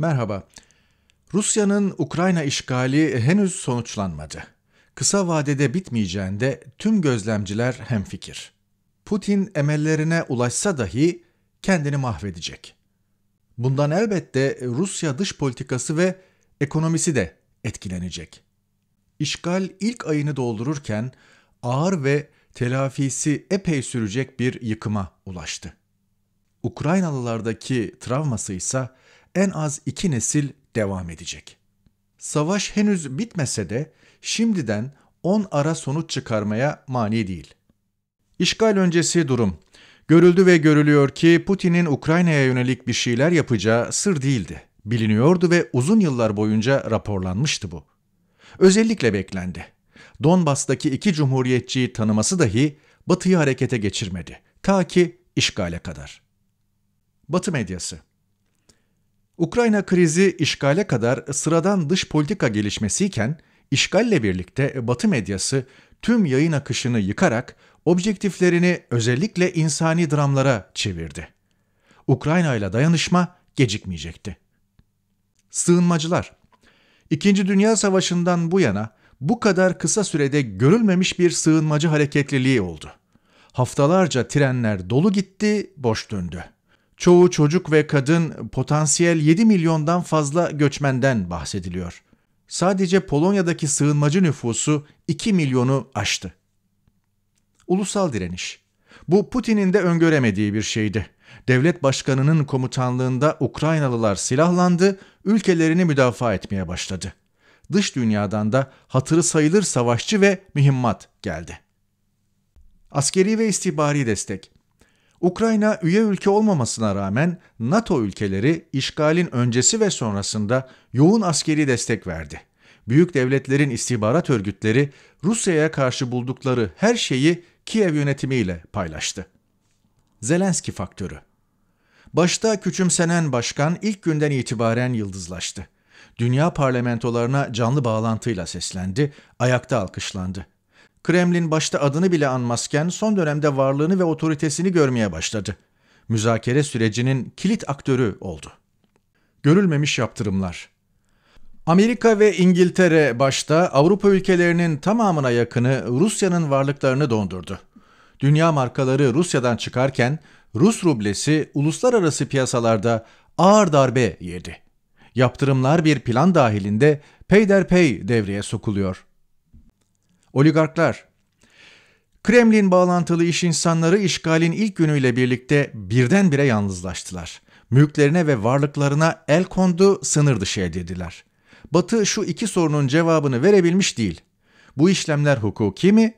Merhaba. Rusya'nın Ukrayna işgali henüz sonuçlanmadı. Kısa vadede bitmeyeceğinde tüm gözlemciler hemfikir. Putin emellerine ulaşsa dahi kendini mahvedecek. Bundan elbette Rusya dış politikası ve ekonomisi de etkilenecek. İşgal ilk ayını doldururken ağır ve telafisi epey sürecek bir yıkıma ulaştı. Ukraynalılardaki travması ise en az iki nesil devam edecek. Savaş henüz bitmese de şimdiden 10 ara sonuç çıkarmaya mani değil. İşgal öncesi durum. Görüldü ve görülüyor ki Putin'in Ukrayna'ya yönelik bir şeyler yapacağı sır değildi. Biliniyordu ve uzun yıllar boyunca raporlanmıştı bu. Özellikle beklendi. Donbas'taki iki cumhuriyetçiyi tanıması dahi Batı'yı harekete geçirmedi. Ta ki işgale kadar. Batı medyası Ukrayna krizi işgale kadar sıradan dış politika gelişmesiyken, işgalle birlikte Batı medyası tüm yayın akışını yıkarak objektiflerini özellikle insani dramlara çevirdi. Ukrayna ile dayanışma gecikmeyecekti. Sığınmacılar İkinci Dünya Savaşı'ndan bu yana bu kadar kısa sürede görülmemiş bir sığınmacı hareketliliği oldu. Haftalarca trenler dolu gitti, boş döndü çoğu çocuk ve kadın potansiyel 7 milyondan fazla göçmenden bahsediliyor. Sadece Polonya'daki sığınmacı nüfusu 2 milyonu aştı. Ulusal direniş. Bu Putin'in de öngöremediği bir şeydi. Devlet başkanının komutanlığında Ukraynalılar silahlandı, ülkelerini müdafaa etmeye başladı. Dış dünyadan da hatırı sayılır savaşçı ve mühimmat geldi. Askeri ve istihbari destek. Ukrayna üye ülke olmamasına rağmen NATO ülkeleri işgalin öncesi ve sonrasında yoğun askeri destek verdi. Büyük devletlerin istihbarat örgütleri Rusya'ya karşı buldukları her şeyi Kiev yönetimiyle paylaştı. Zelenski faktörü Başta küçümsenen başkan ilk günden itibaren yıldızlaştı. Dünya parlamentolarına canlı bağlantıyla seslendi, ayakta alkışlandı. Kremlin başta adını bile anmazken son dönemde varlığını ve otoritesini görmeye başladı. Müzakere sürecinin kilit aktörü oldu. Görülmemiş yaptırımlar Amerika ve İngiltere başta Avrupa ülkelerinin tamamına yakını Rusya'nın varlıklarını dondurdu. Dünya markaları Rusya'dan çıkarken Rus rublesi uluslararası piyasalarda ağır darbe yedi. Yaptırımlar bir plan dahilinde peyderpey devreye sokuluyor. Oligarklar Kremlin bağlantılı iş insanları işgalin ilk günüyle birlikte birdenbire yalnızlaştılar. Mülklerine ve varlıklarına el kondu, sınır dışı edildiler. Batı şu iki sorunun cevabını verebilmiş değil. Bu işlemler hukuki mi?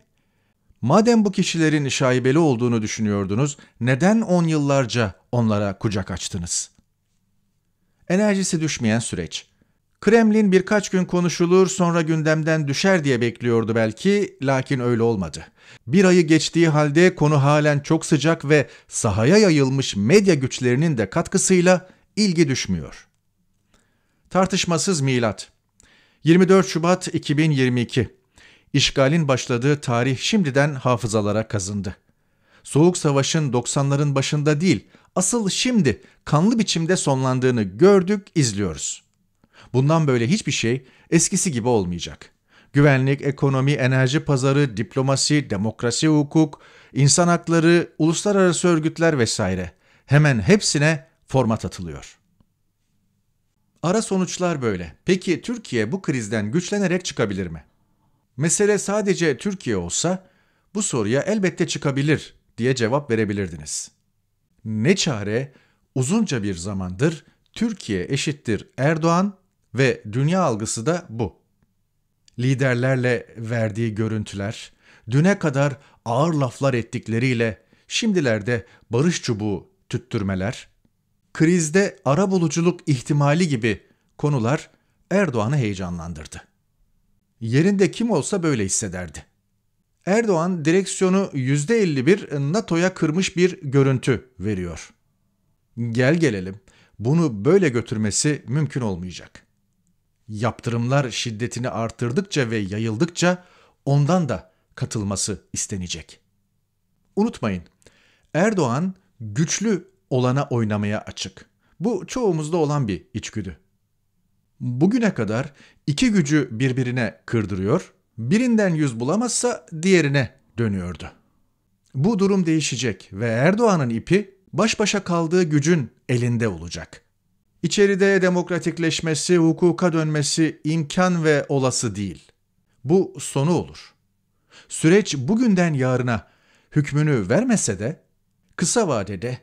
Madem bu kişilerin şaibeli olduğunu düşünüyordunuz, neden on yıllarca onlara kucak açtınız? Enerjisi düşmeyen süreç Kremlin birkaç gün konuşulur sonra gündemden düşer diye bekliyordu belki lakin öyle olmadı. Bir ayı geçtiği halde konu halen çok sıcak ve sahaya yayılmış medya güçlerinin de katkısıyla ilgi düşmüyor. Tartışmasız milat 24 Şubat 2022 İşgalin başladığı tarih şimdiden hafızalara kazındı. Soğuk Savaş'ın 90'ların başında değil, asıl şimdi kanlı biçimde sonlandığını gördük, izliyoruz. Bundan böyle hiçbir şey eskisi gibi olmayacak. Güvenlik, ekonomi, enerji pazarı, diplomasi, demokrasi, hukuk, insan hakları, uluslararası örgütler vesaire. Hemen hepsine format atılıyor. Ara sonuçlar böyle. Peki Türkiye bu krizden güçlenerek çıkabilir mi? Mesele sadece Türkiye olsa bu soruya elbette çıkabilir diye cevap verebilirdiniz. Ne çare uzunca bir zamandır Türkiye eşittir Erdoğan ve dünya algısı da bu. Liderlerle verdiği görüntüler, düne kadar ağır laflar ettikleriyle şimdilerde barış çubuğu tüttürmeler, krizde arabuluculuk ihtimali gibi konular Erdoğan'ı heyecanlandırdı. Yerinde kim olsa böyle hissederdi. Erdoğan direksiyonu %51 NATO'ya kırmış bir görüntü veriyor. Gel gelelim bunu böyle götürmesi mümkün olmayacak. Yaptırımlar şiddetini artırdıkça ve yayıldıkça ondan da katılması istenecek. Unutmayın, Erdoğan güçlü olana oynamaya açık. Bu çoğumuzda olan bir içgüdü. Bugüne kadar iki gücü birbirine kırdırıyor, birinden yüz bulamazsa diğerine dönüyordu. Bu durum değişecek ve Erdoğan'ın ipi baş başa kaldığı gücün elinde olacak. İçeride demokratikleşmesi, hukuka dönmesi imkan ve olası değil. Bu sonu olur. Süreç bugünden yarına hükmünü vermese de kısa vadede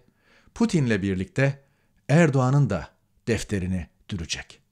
Putin'le birlikte Erdoğan'ın da defterini dürecek.